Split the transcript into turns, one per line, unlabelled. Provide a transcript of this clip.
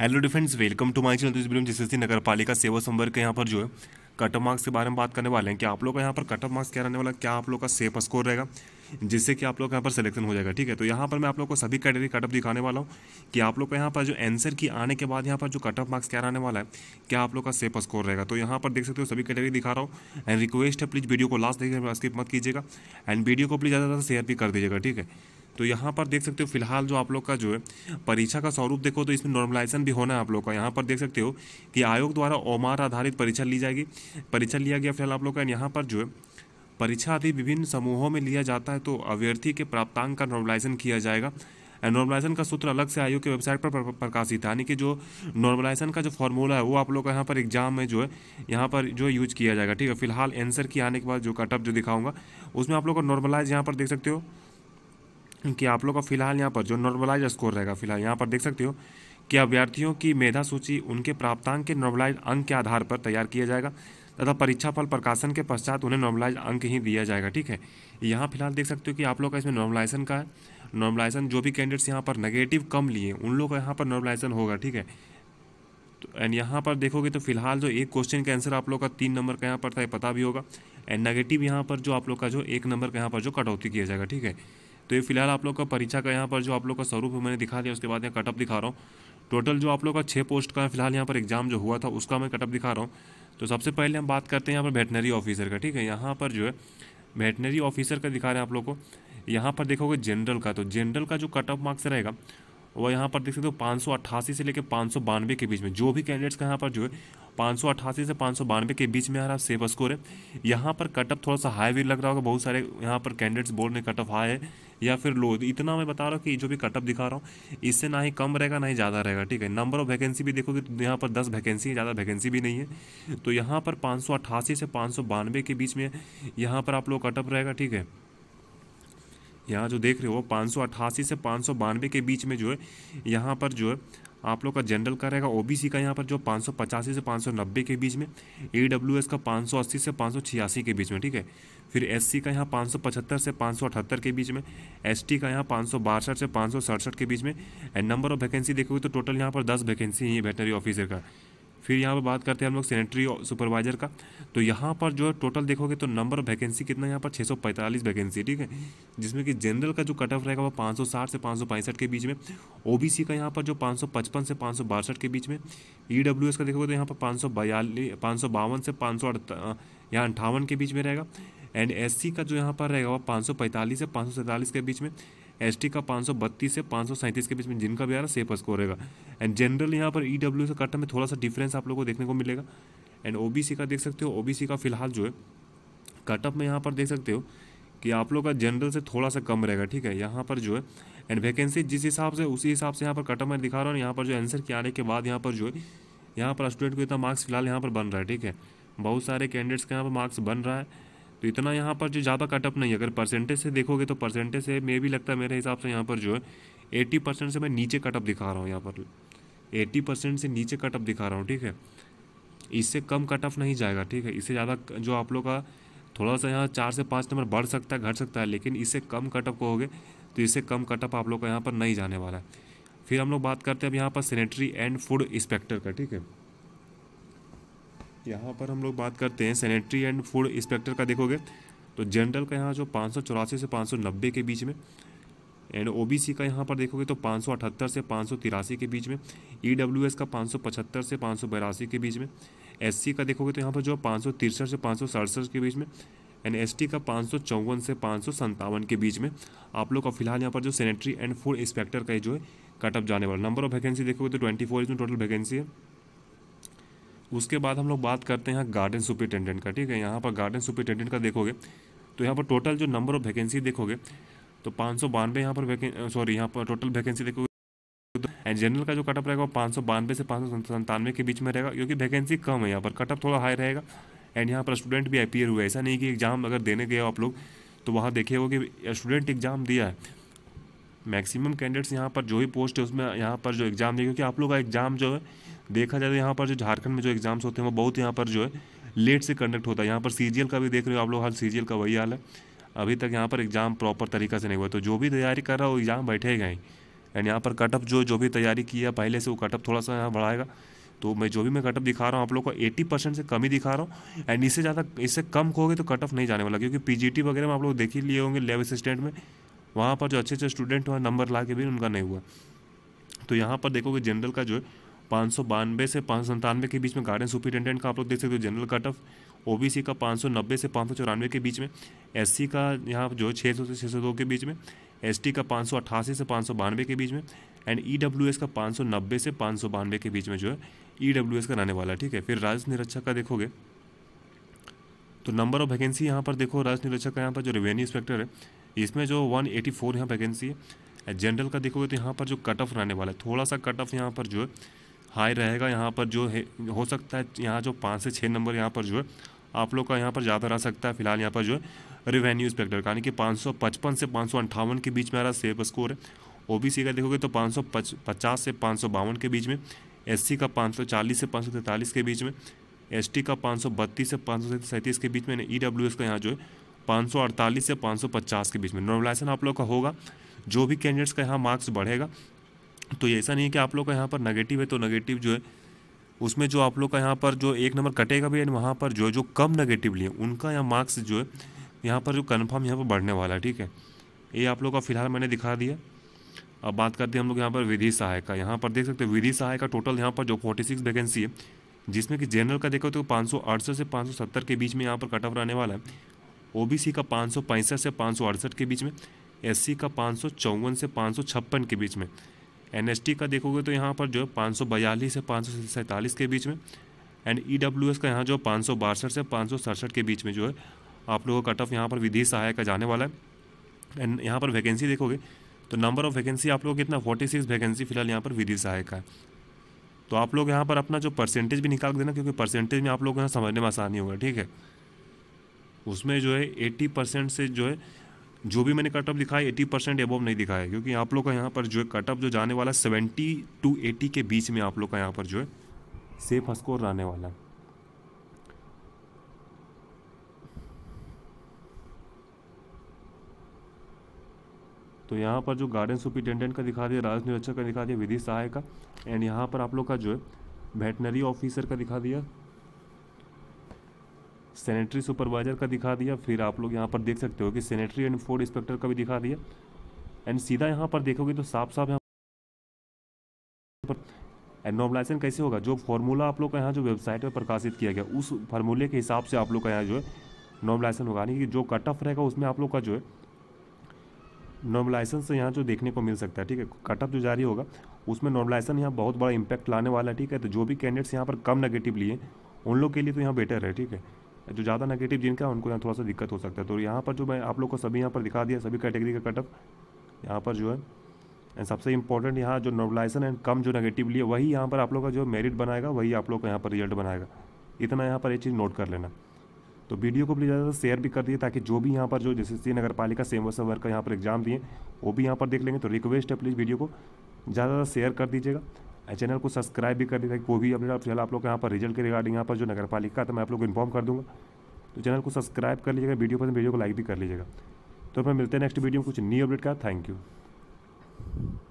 hello डिफेंड्स welcome to my channel तो इस वीडियो में जिससे नगर पालिका सेवा संवर्ग के यहाँ पर जो है कट ऑफ मार्क्स के बारे में बात करने वाले हैं कि आप लोग का यहाँ पर कट ऑफ मार्क्स क्या रहने वाला क्या आप लोग का सेफ स्कोर रहेगा जिससे कि आप लोग यहाँ पर सिलेक्शन हो जाएगा ठीक है तो यहाँ पर मैं आप लोग को सभी कैटेगरी कटअप दिखाने वाला हूँ कि आप लोग का यहाँ पर जो आंसर की आने के बाद यहाँ पर जो कट ऑफ मार्क्स क्या रहने वाला है क्या आप लोग का सेफ स्कोर रहेगा तो यहाँ पर देख सकते हो सभी कैटेगरी दिखा रहा हूँ एंड रिक्वेस्ट है प्लीज़ वीडियो को लास्ट देखिए स्किप मत कीजिएगा एंड वीडियो को प्लीज़ ज़्यादा ज़्यादा शेयर भी कर दीजिएगा ठीक है तो यहाँ पर देख सकते हो फिलहाल जो आप लोग का जो है परीक्षा का स्वरूप देखो तो इसमें नॉर्मलाइजेशन भी होना है आप लोग का यहाँ पर देख सकते हो कि आयोग द्वारा ओमार आधारित परीक्षा ली जाएगी परीक्षा लिया गया फिलहाल आप लोग का यहाँ पर जो है परीक्षा आदि विभिन्न समूहों में लिया जाता है तो अभ्यर्थी के प्राप्तांक का नॉर्मलाइजेशन किया जाएगा नॉर्मलाइजेशन का सूत्र अलग से आयोग के वेबसाइट पर प्रकाशित है यानी कि जो नॉर्मलाइजेशन का जो फॉर्मूला है वो आप लोग का यहाँ पर एग्जाम में जो है यहाँ पर जो यूज किया जाएगा ठीक है फिलहाल आंसर की आने के बाद जो कटअप जो दिखाऊंगा उसमें आप लोग का नॉर्मलाइज यहाँ पर देख सकते हो कि आप लोग का फिलहाल यहाँ पर जो नॉर्मलाइज स्कोर रहेगा फिलहाल यहाँ पर देख सकते हो कि अभ्यर्थियों की मेधा सूची उनके प्राप्तांक के नॉर्मलाइज अंक के आधार पर तैयार किया जाएगा तथा परीक्षा फल प्रकाशन के पश्चात उन्हें नॉर्मलाइज अंक ही दिया जाएगा ठीक है यहाँ फिलहाल देख सकते हो कि आप लोग का इसमें नॉर्मलाइजेशन का है नॉर्मलाइजेशन जो भी कैंडिडेट्स यहाँ पर नेगेटिव कम लिए उन लोग का यहाँ पर नॉर्मलाइजेशन होगा ठीक है तो एंड यहाँ पर देखोगे तो फिलहाल जो एक क्वेश्चन का आंसर आप लोग का तीन नंबर का यहाँ पर था पता भी होगा एंड नेगेटिव यहाँ पर जो आप लोग का जो एक नंबर का यहाँ पर जो कटौती किया जाएगा ठीक है तो ये फिलहाल आप लोग का परीक्षा का यहाँ पर जो आप लोग का स्वरूप मैंने दिखा दिया उसके बाद यहाँ कटअप दिखा रहा हूँ टोटल जो आप लोग का छः पोस्ट का फिलहाल यहाँ पर एग्जाम जो हुआ था उसका मैं कटअप दिखा रहा हूँ तो सबसे पहले हम बात करते हैं यहाँ पर वेटनरी ऑफिसर का ठीक है यहाँ पर जो है वेटनरी ऑफिसर का दिखा रहे हैं आप लोग को यहाँ पर देखोगे जनरल का तो जनरल का जो कट ऑफ मार्क्स रहेगा वह यहाँ पर देख सकते हो तो पाँच से लेकर पाँच के बीच में जो भी कैंडिडेट्स का यहाँ पर जो है पाँच सौ अट्ठासी से पाँच सौ बानवे के बीच में हमारा सेफ स्कोर है यहाँ पर कटअप थोड़ा सा हाई भी लग रहा होगा बहुत सारे यहाँ पर कैंडिडेट्स बोल रहे कटअप ऑफ हाई है या फिर लो इतना मैं बता रहा हूँ कि जो भी कटअप दिखा रहा हूँ इससे ना ही कम रहेगा ना ही ज़्यादा रहेगा ठीक है नंबर ऑफ वैकेंसी भी देखोगे तो यहाँ पर दस वैकेंसी है ज़्यादा वैकेंसी भी नहीं है तो यहाँ पर पाँच सौ अट्ठासी से पाँच सौ बानवे के बीच में यहाँ पर आप लोग कटअप रहेगा ठीक है यहाँ जो देख रहे हो पाँच सौ अट्ठासी से पाँच सौ बानवे के बीच में जो है यहाँ पर जो है आप लोग का जनरल का रहेगा ओबीसी का यहाँ पर जो पाँच से पाँच के बीच में ई का पाँच से पाँच के बीच में ठीक है फिर एस का यहाँ पाँच से पाँच के बीच में एस का यहाँ पाँच से पाँच के बीच में एंड नंबर ऑफ वैकेंसी देखोगे तो टोटल यहाँ पर दस वैकेंसी ही है वेटनरी ऑफिसर का फिर यहाँ पर बात करते हैं हम लोग सैनिटरी सुपरवाइज़र का तो यहाँ पर जो है टोटल देखोगे तो नंबर ऑफ वैकेंसी कितना यहाँ पर 645 वैकेंसी ठीक है जिसमें कि जनरल का जो कट ऑफ रहेगा वो 560 से पाँच के बीच में ओबीसी का यहाँ पर जो 555 से पाँच के बीच में ई e का देखोगे तो यहाँ पर पाँच सौ बयालीस से पाँच यहाँ अंठावन के बीच में रहेगा एंड एस का जो यहाँ पर रहेगा वो पाँच से पाँच के बीच में एस का पाँच से पाँच के बीच में जिनका भी आ रहा है सेफ स्कोर रहेगा एंड जनरल यहाँ पर ई से कट में थोड़ा सा डिफरेंस आप लोग को देखने को मिलेगा एंड ओ का देख सकते हो ओ का फिलहाल जो है कटअप में यहाँ पर देख सकते हो कि आप लोग का जनरल से थोड़ा सा कम रहेगा ठीक है यहाँ पर जो है एंड वैकेंसी जिस हिसाब से उसी हिसाब से यहाँ पर कटअप मैं दिखा रहा हूँ यहाँ पर जो आंसर के आने के बाद यहाँ पर जो है यहाँ पर स्टूडेंट को इतना मार्क्स फिलहाल यहाँ पर बन रहा है ठीक है बहुत सारे कैंडिडेट्स का यहाँ पर मार्क्स बन रहा है तो इतना यहाँ पर जो ज़्यादा कटअप नहीं है अगर परसेंटेज से देखोगे तो परसेंटेज से मे भी लगता है मेरे हिसाब से यहाँ पर जो है एट्टी परसेंट से मैं नीचे कटअप दिखा रहा हूँ यहाँ पर एट्टी परसेंट से नीचे कटअप दिखा रहा हूँ ठीक है इससे कम कटअप नहीं जाएगा ठीक है इससे ज़्यादा जो आप लोग का थोड़ा सा यहाँ चार से पाँच नंबर बढ़ सकता है घट सकता है लेकिन इससे कम कटअप कहोगे तो इससे कम कटअप आप लोग का यहाँ पर नहीं जाने वाला है फिर हम लोग बात करते हैं अब यहाँ पर सैनिटरी एंड फूड इंस्पेक्टर का ठीक है यहाँ पर हम लोग बात करते हैं सैनिटरी एंड फूड इंस्पेक्टर का देखोगे तो जनरल का यहाँ जो पाँच से पाँच के बीच में एंड ओबीसी का यहाँ पर देखोगे तो पाँच से पाँच के बीच में ईडब्ल्यूएस का पाँच से पाँच के बीच में एससी का देखोगे तो यहाँ पर जो पाँच से पाँच के बीच में एंड एसटी का पाँच से पाँच के बीच में आप लोग का फिलहाल यहाँ पर जो सैनिटरी एंड फूड इंस्पेक्टर का जो है कटअप जाने वाला नंबर ऑफ वैकेंसी देखोगे तो ट्वेंटी फोर इसमें टोटल वैकेंसी है उसके बाद हम लोग बात करते हैं गार्डन सुपरिटेंडेंट का ठीक है यहाँ पर गार्डन सुपरिटेंडेंट का देखोगे तो यहाँ पर टोटल जो नंबर ऑफ वैकेंसी देखोगे तो पाँच सौ बानवे यहाँ पर सॉरी यहाँ पर टोटल वैकेंसी देखोगे एंड जनरल का जो कटअप रहेगा वो पाँच सौ बानवे से पाँच सौ संतानवे के बीच में रहेगा क्योंकि वैकेंसी कम है यहाँ पर कटअप थोड़ा हाई रहेगा एंड यहाँ पर स्टूडेंट भी अपीयर हुआ है ऐसा नहीं कि एग्ज़ाम अगर देने गए आप लोग तो वहाँ देखे कि स्टूडेंट एग्ज़ाम दिया है मैक्सिमम कैंडिडेट्स यहाँ पर जो भी पोस्ट है उसमें यहाँ पर जो एग्ज़ाम दिए क्योंकि आप लोग का एग्ज़ाम जो है देखा जाए तो यहाँ पर जो झारखंड में जो एग्ज़ाम्स होते हैं वो बहुत यहाँ पर जो है लेट से कंडक्ट होता है यहाँ पर सी का भी देख रहे हो आप लोग हाल सी का वही हाल है अभी तक यहाँ पर एग्ज़ाम प्रॉपर तरीका से नहीं हुआ तो जो भी तैयारी कर रहा हो एग्ज़ाम बैठे गए एंड यहाँ पर कटअप जो जो भी तैयारी की है पहले से वो कटअप थोड़ा सा यहाँ बढ़ाएगा तो मैं जो भी मैं कटअप दिखा रहा हूँ आप लोग को 80 परसेंट से कम ही दिखा रहा हूँ एंड इससे ज़्यादा इससे कम खोगे तो कटअप नहीं जाने वाला क्योंकि पीजीटी वगैरह में आप लोग देख ही लिए होंगे लेब असिस्टेंट में वहाँ पर जो अच्छे अच्छे स्टूडेंट हुआ नंबर ला के भी उनका नहीं हुआ तो यहाँ पर देखोगे जनरल का जो है पाँच सौ बानवे से पाँच सौ के बीच में गार्डन सुपरिटेंडेंट का आप लोग देख सकते हो जनरल कट ऑफ ओ का पाँच सौ नब्बे से पाँच सौ चौरानवे के बीच में एस का यहाँ जो है छः सौ से छः सौ दो के बीच में एस का पाँच सौ अट्ठासी से पाँच सौ बानवे के बीच में एंड ई e का पाँच सौ नब्बे से पाँच सौ बानवे के बीच में जो है ई e का रहने वाला है ठीक है फिर राज निरीक्षक का देखोगे तो नंबर ऑफ वैकेंसी यहाँ पर देखो राजस्व निरीक्षक का यहाँ पर जो रेवेन्यू इंस्पेक्टर है इसमें जो 184 एटी फोर यहाँ वैकेंसी है जनरल का देखोगे तो यहाँ पर जो कट ऑफ रहने वाला है थोड़ा सा कट ऑफ यहाँ पर जो है हाई रहेगा यहाँ पर जो है हो सकता है यहाँ जो पाँच से छः नंबर यहाँ पर जो है आप लोग का यहाँ पर ज़्यादा रह सकता है फिलहाल यहाँ पर जो है रेवेन्यू इंस्पेक्टर का यानी कि पाँच से पाँच के बीच में हमारा सेफ स्कोर है ओ का देखोगे तो पाँच पच, से पाँच के बीच में एस का पाँच से पाँच के बीच में एस का पाँच से पाँच के बीच में ई डब्ल्यू का यहाँ जो है 548 से 550 के बीच में नॉर्मलाइजेशन आप लोग का होगा जो भी कैंडिडेट्स का यहाँ मार्क्स बढ़ेगा तो ये ऐसा नहीं है कि आप लोग का यहाँ पर नेगेटिव है तो नेगेटिव जो है उसमें जो आप लोग का यहाँ पर जो एक नंबर कटेगा भी एंड वहाँ पर जो है जो कम नेगेटिव लिए उनका यहाँ मार्क्स जो है यहाँ पर जो कन्फर्म यहाँ पर बढ़ने वाला है ठीक है ये आप लोग का फिलहाल मैंने दिखा दिया अब बात करते हैं हम लोग यहाँ पर विधि सहायक का यहाँ पर देख सकते हो विधि सहायक का टोटल यहाँ पर जो फोर्टी सिक्स वैकेंसी है जिसमें कि जनरल का देखो तो पाँच सौ अड़सठ से पाँच सौ सत्तर के बीच में यहाँ पर कट ऑफ रहने वाला है ओ का पाँच सौ पैंसठ से पाँच सौ अड़सठ के बीच में एस का पाँच सौ चौवन से पाँच सौ छप्पन के बीच में एन का देखोगे तो यहाँ पर जो है पाँच से पाँच के बीच में एंड ई e का यहाँ जो पाँच से पाँच के बीच में जो है आप लोगों का कट ऑफ यहाँ पर विधि सहायक का जाने वाला है एंड यहाँ पर वैकेंसी देखोगे तो नंबर ऑफ वैकेंसी आप लोग कितना फोर्टी सिक्स वैकेंसी फिलहाल यहाँ पर विधि सहायक का है तो आप लोग यहाँ पर अपना जो परसेंटेज भी निकाल देना क्योंकि परसेंटेज में आप लोग यहाँ समझने में आसानी होगा ठीक है उसमें जो है एट्टी परसेंट से जो है जो भी मैंने कट ऑफ दिखा है एटी परसेंट एबोव नहीं दिखा है क्योंकि आप लोग का यहाँ पर जो है कट ऑफ जो जाने वाला सेवेंटी टू एटी के बीच में आप लोग का यहाँ पर जो है सेफ स्कोर रहने वाला है तो यहाँ पर जो गार्डन सुपरिटेंडेंट का दिखा दिया राजस्व का दिखा दिया विधि सहाय का एंड यहाँ पर आप लोग का जो है वेटनरी ऑफिसर का दिखा दिया सैनिटरी सुपरवाइज़र का दिखा दिया फिर आप लोग यहाँ पर देख सकते हो कि सैनिटरी एंड फूड इंस्पेक्टर का भी दिखा दिया एंड सीधा यहाँ पर देखोगे तो साफ साफ यहाँ पर एंड नॉर्मलाइजेशन कैसे होगा जो फॉर्मूला आप लोग का यहाँ जो वेबसाइट पर प्रकाशित किया गया उस फार्मूले के हिसाब से आप लोग का यहाँ जो है नॉर्मलाइजेशन होगा यानी कि जो कट ऑफ रहेगा उसमें आप लोग का जो है नॉर्मलाइजेशन से यहाँ जो देखने को मिल सकता है ठीक है कट ऑफ जो जारी होगा उसमें नॉर्मलाइजेशन यहाँ बहुत बड़ा इंपैक्ट लाने वाला है ठीक है तो जो भी कैंडिडेट्स यहाँ पर कम नेगेटिव लिए उन लोग के लिए तो यहाँ बेटर है ठीक है जो ज़्यादा नेगेटिव जिनका उनको यहाँ थोड़ा सा दिक्कत हो सकता है तो यहाँ पर जो मैं आप लोग को सभी यहाँ पर दिखा दिया सभी कैटेगरी का कटअप यहाँ पर जो है एंड सबसे इंपॉर्टेंट यहाँ जो नॉर्मलाइजेशन एंड कम जो नेगेटिव है वही यहाँ पर आप लोग का जो मेरिट बनाएगा वही आप लोग का यहाँ पर रिजल्ट बनाएगा इतना यहाँ पर ये चीज़ नोट कर लेना तो वीडियो को प्लीज़ ज़्यादा शेयर भी कर दिए ताकि जो भी यहाँ पर जो जैसे नगर पालिका सेम वर्ष वर्क का यहाँ पर एग्जाम दिए वो भी यहाँ पर देख लेंगे तो रिक्वेस्ट है प्लीज़ वीडियो को ज़्यादा से ज़्यादा शेयर कर दीजिएगा चैनल को सब्सक्राइब भी कर दें कोई भी अपडेट आप चैनल आप लोग के यहाँ पर रिजल्ट के रिगार्डिंग यहाँ पर जो नगर पालिका तो मैं आप लोग को इन्फॉर्म कर दूँगा तो चैनल को सब्सक्राइब कर लीजिएगा वीडियो पर वीडियो को लाइक भी कर लीजिएगा तो फिर मिलते हैं नेक्स्ट वीडियो में कुछ न्यू अपडेट का थैंक यू